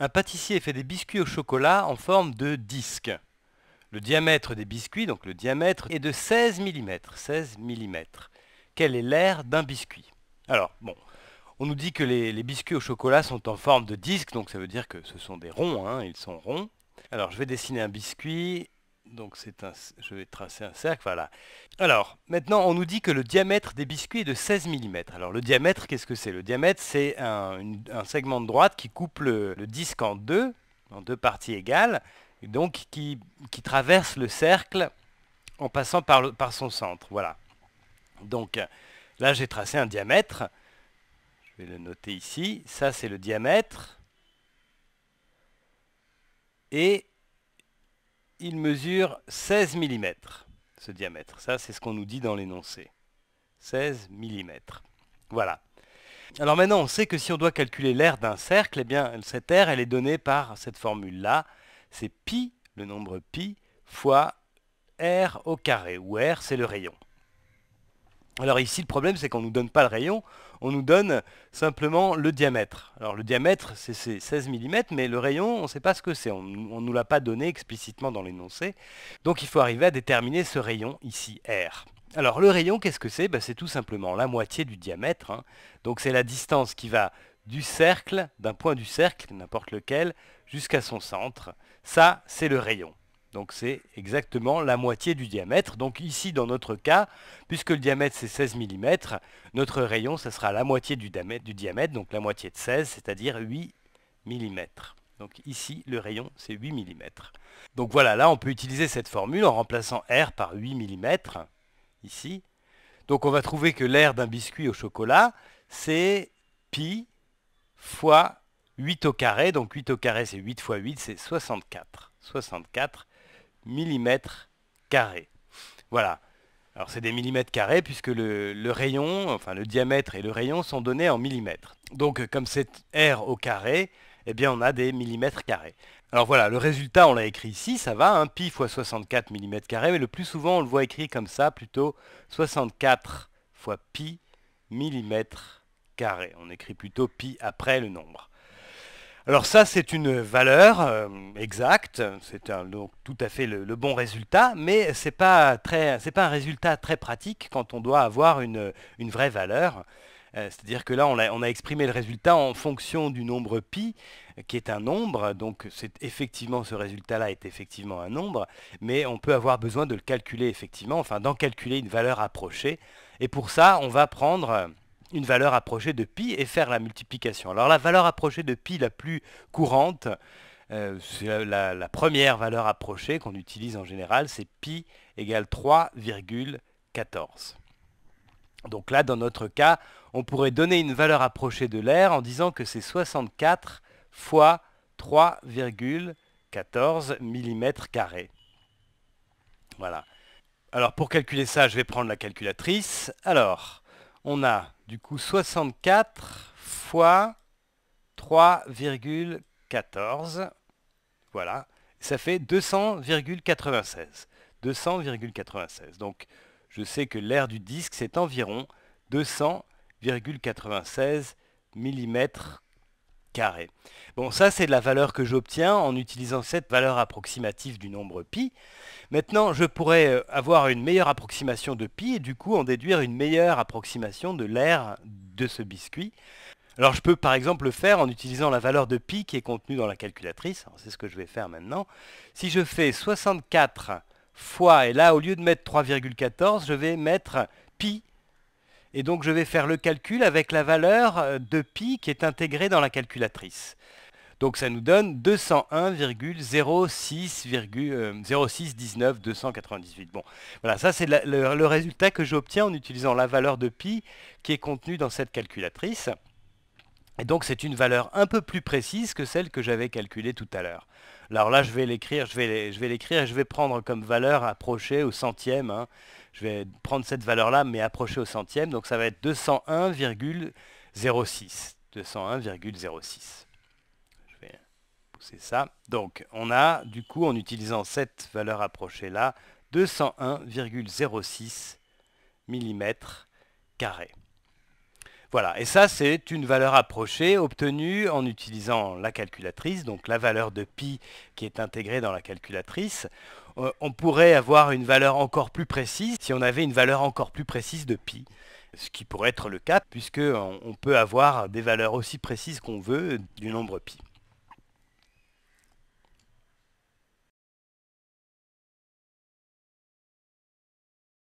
un pâtissier fait des biscuits au chocolat en forme de disque. Le diamètre des biscuits, donc le diamètre, est de 16 mm. 16 mm. est l'air d'un biscuit Alors, bon, on nous dit que les, biscuits au chocolat sont en forme de disque, donc ça veut dire que ce sont des ronds, hein, ils sont ronds. Alors, je vais dessiner un biscuit donc c'est un, je vais tracer un cercle, voilà. Alors, maintenant on nous dit que le diamètre des biscuits est de 16 mm. Alors le diamètre, qu'est-ce que c'est Le diamètre, c'est un, segment de droite qui coupe le, disque en deux, en deux parties égales, et donc qui, traverse le cercle en passant par, par son centre, voilà. Donc là j'ai tracé un diamètre, je vais le noter ici, ça c'est le diamètre, et il mesure 16 mm, ce diamètre. Ça, c'est ce qu'on nous dit dans l'énoncé. 16 mm. Voilà. Alors maintenant, on sait que si on doit calculer l'aire d'un cercle, eh bien, cette aire, elle est donnée par cette formule-là. C'est pi, le nombre pi, fois r au carré, où r, c'est le rayon. Alors ici, le problème, c'est qu'on ne nous donne pas le rayon, on nous donne simplement le diamètre. Alors le diamètre, c'est 16 mm, mais le rayon, on ne sait pas ce que c'est. On ne nous l'a pas donné explicitement dans l'énoncé. Donc il faut arriver à déterminer ce rayon ici, R. Alors le rayon, qu'est-ce que c'est ben, C'est tout simplement la moitié du diamètre. Hein. Donc c'est la distance qui va du cercle, d'un point du cercle, n'importe lequel, jusqu'à son centre. Ça, c'est le rayon. Donc c'est exactement la moitié du diamètre. Donc ici, dans notre cas, puisque le diamètre c'est 16 mm, notre rayon, ça sera la moitié du diamètre, du diamètre donc la moitié de 16, c'est-à-dire 8 mm. Donc ici, le rayon, c'est 8 mm. Donc voilà, là, on peut utiliser cette formule en remplaçant R par 8 mm, ici. Donc on va trouver que l'air d'un biscuit au chocolat, c'est pi fois 8 au carré. Donc 8 au carré, c'est 8 fois 8, c'est 64. 64 millimètres carrés. Voilà. Alors c'est des millimètres carrés puisque le, rayon, enfin le diamètre et le rayon sont donnés en millimètres. Donc comme c'est R au carré, eh bien on a des millimètres carrés. Alors voilà, le résultat on l'a écrit ici, ça va, hein. pi fois 64 millimètres carrés, mais le plus souvent on le voit écrit comme ça, plutôt 64 fois pi millimètres carrés. On écrit plutôt pi après le nombre. Alors ça, c'est une valeur euh, exacte, c'est donc tout à fait le, bon résultat, mais ce n'est pas, pas un résultat très pratique quand on doit avoir une, vraie valeur. Euh, c'est-à-dire que là, on a, exprimé le résultat en fonction du nombre pi, euh, qui est un nombre, donc effectivement ce résultat-là est effectivement un nombre, mais on peut avoir besoin de le calculer effectivement, enfin d'en calculer une valeur approchée. Et pour ça, on va prendre une valeur approchée de pi et faire la multiplication. Alors la valeur approchée de pi la plus courante, euh, c'est la, première valeur approchée qu'on utilise en général, c'est pi égale 3,14. Donc là, dans notre cas, on pourrait donner une valeur approchée de l'air en disant que c'est 64 fois 3,14 mm Voilà. Alors pour calculer ça, je vais prendre la calculatrice. Alors, on a du coup 64 fois 3,14. Voilà. Ça fait 200,96. 200,96. Donc, je sais que l'air du disque, c'est environ 200,96 mm carré. Bon, ça c'est la valeur que j'obtiens en utilisant cette valeur approximative du nombre pi. Maintenant, je pourrais euh, avoir une meilleure approximation de pi et du coup en déduire une meilleure approximation de l'air de ce biscuit. Alors je peux par exemple le faire en utilisant la valeur de pi qui est contenue dans la calculatrice. C'est ce que je vais faire maintenant. Si je fais 64 fois, et là au lieu de mettre 3,14, je vais mettre pi et donc je vais faire le calcul avec la valeur euh, de pi qui est intégrée dans la calculatrice. Donc ça nous donne 201,0619298. Euh, bon, voilà, ça c'est le, le résultat que j'obtiens en utilisant la valeur de pi qui est contenue dans cette calculatrice. Et donc c'est une valeur un peu plus précise que celle que j'avais calculée tout à l'heure. Alors là, je vais l'écrire, je vais, je vais l'écrire et je vais prendre comme valeur approchée au centième. Hein. Je vais prendre cette valeur-là, mais approchée au centième. Donc ça va être 201,06. 201,06. Je vais pousser ça. Donc on a, du coup, en utilisant cette valeur approchée-là, 201,06 mm carré. Voilà, et ça c'est une valeur approchée obtenue en utilisant la calculatrice, donc la valeur de pi qui est intégrée dans la calculatrice. Euh, on pourrait avoir une valeur encore plus précise si on avait une valeur encore plus précise de pi, ce qui pourrait être le cas puisque on peut avoir des valeurs aussi précises qu'on veut du nombre pi.